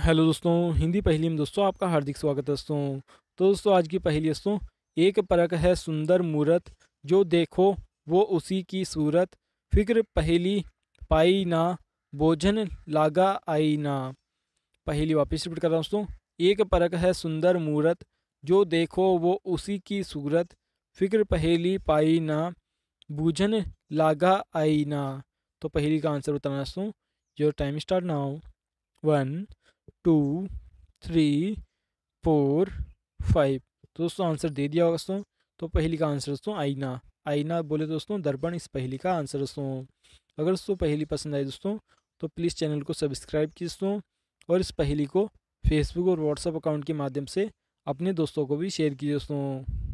hello दोस्तों हिंदी पहली में दोस्तों आपका हार्दिक स्वागत है दोस्तों तो दोस्तों आज की पहली दोस्तों एक परक है सुंदर मूरत जो देखो वो उसी की सूरत फिक्र पहली पाई ना बोझन लागा आई ना पहली वापस रिपीट कर रहा हूँ दोस्तों एक परक है सुंदर मूरत जो देखो वो उसी की सूरत फिक्र पहली पाई ना भूझन लागा आई ना तो पहली का आंसर बताना दोस्तों योर टाइम स्टार्ट हो one two three four five तो दोस्तों आंसर दे दिया होगा दोस्तों तो पहली का आंसर दोस्तों आईना आईना बोले दोस्तों दर्पण इस पहली का आंसर दोस्तों अगर दोस्तों पहली पसंद आई दोस्तों तो प्लीज़ चैनल को सब्सक्राइब कीजिए दोस्तों और इस पहली को फेसबुक और व्हाट्सअप अकाउंट के माध्यम से अपने दोस्तों को भी शेयर कीजिए दोस्तों